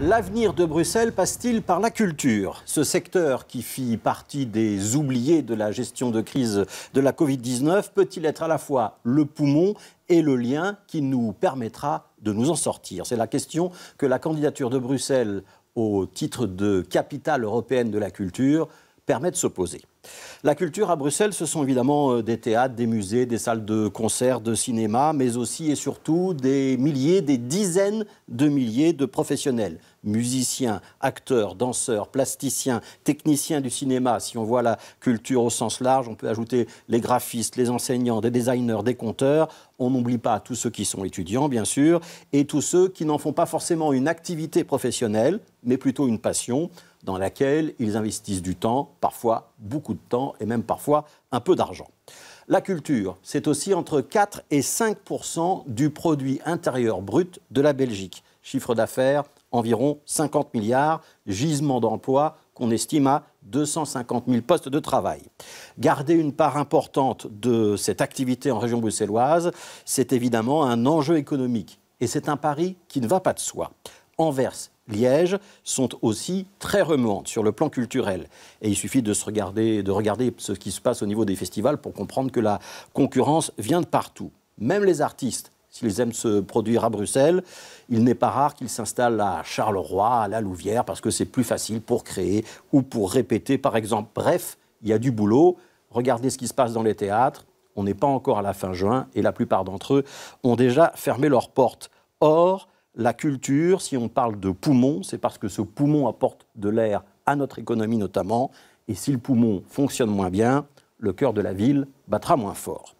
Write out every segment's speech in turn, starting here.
L'avenir de Bruxelles passe-t-il par la culture Ce secteur qui fit partie des oubliés de la gestion de crise de la Covid-19 peut-il être à la fois le poumon et le lien qui nous permettra de nous en sortir C'est la question que la candidature de Bruxelles au titre de capitale européenne de la culture permet de se poser. La culture à Bruxelles, ce sont évidemment euh, des théâtres, des musées, des salles de concert, de cinéma, mais aussi et surtout des milliers, des dizaines de milliers de professionnels musiciens, acteurs, danseurs, plasticiens, techniciens du cinéma. Si on voit la culture au sens large, on peut ajouter les graphistes, les enseignants, des designers, des conteurs. On n'oublie pas tous ceux qui sont étudiants, bien sûr, et tous ceux qui n'en font pas forcément une activité professionnelle, mais plutôt une passion dans laquelle ils investissent du temps, parfois beaucoup de temps et même parfois un peu d'argent. La culture, c'est aussi entre 4 et 5 du produit intérieur brut de la Belgique. Chiffre d'affaires environ 50 milliards, gisement d'emploi qu'on estime à 250 000 postes de travail. Garder une part importante de cette activité en région bruxelloise, c'est évidemment un enjeu économique et c'est un pari qui ne va pas de soi. Anvers Liège sont aussi très remuantes sur le plan culturel. Et il suffit de, se regarder, de regarder ce qui se passe au niveau des festivals pour comprendre que la concurrence vient de partout. Même les artistes, s'ils aiment se produire à Bruxelles, il n'est pas rare qu'ils s'installent à Charleroi, à la Louvière, parce que c'est plus facile pour créer ou pour répéter, par exemple. Bref, il y a du boulot. Regardez ce qui se passe dans les théâtres. On n'est pas encore à la fin juin et la plupart d'entre eux ont déjà fermé leurs portes. Or, la culture, si on parle de poumon, c'est parce que ce poumon apporte de l'air à notre économie notamment, et si le poumon fonctionne moins bien, le cœur de la ville battra moins fort.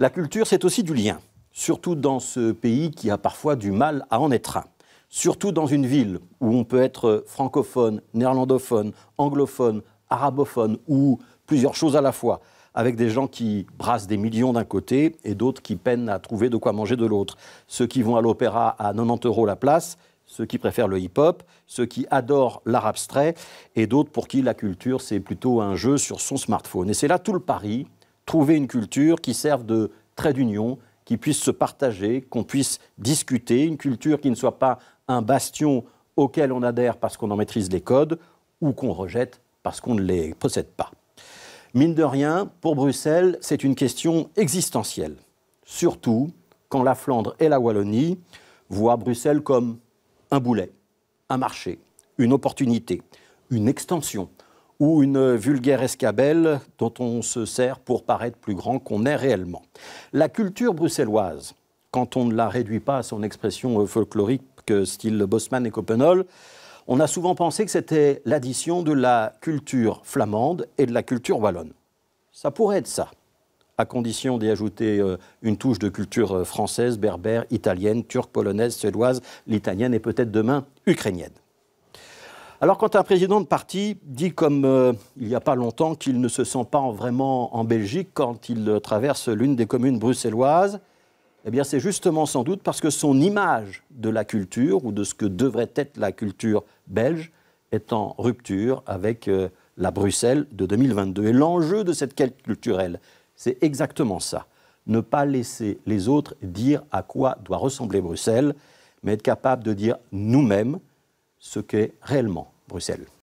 La culture, c'est aussi du lien, surtout dans ce pays qui a parfois du mal à en être un. Surtout dans une ville où on peut être francophone, néerlandophone, anglophone, arabophone ou plusieurs choses à la fois avec des gens qui brassent des millions d'un côté et d'autres qui peinent à trouver de quoi manger de l'autre. Ceux qui vont à l'opéra à 90 euros la place, ceux qui préfèrent le hip-hop, ceux qui adorent l'art abstrait, et d'autres pour qui la culture, c'est plutôt un jeu sur son smartphone. Et c'est là tout le pari, trouver une culture qui serve de trait d'union, qui puisse se partager, qu'on puisse discuter, une culture qui ne soit pas un bastion auquel on adhère parce qu'on en maîtrise les codes, ou qu'on rejette parce qu'on ne les possède pas. Mine de rien, pour Bruxelles, c'est une question existentielle, surtout quand la Flandre et la Wallonie voient Bruxelles comme un boulet, un marché, une opportunité, une extension ou une vulgaire escabelle dont on se sert pour paraître plus grand qu'on est réellement. La culture bruxelloise, quand on ne la réduit pas à son expression euh, folklorique style Bosman et Copenhague, on a souvent pensé que c'était l'addition de la culture flamande et de la culture wallonne. Ça pourrait être ça, à condition d'y ajouter euh, une touche de culture euh, française, berbère, italienne, turque, polonaise, suédoise, litanienne et peut-être demain ukrainienne. Alors quand un président de parti dit comme euh, il n'y a pas longtemps qu'il ne se sent pas vraiment en Belgique quand il traverse l'une des communes bruxelloises, eh bien, c'est justement sans doute parce que son image de la culture ou de ce que devrait être la culture belge est en rupture avec euh, la Bruxelles de 2022. Et l'enjeu de cette quête culturelle, c'est exactement ça. Ne pas laisser les autres dire à quoi doit ressembler Bruxelles, mais être capable de dire nous-mêmes ce qu'est réellement Bruxelles.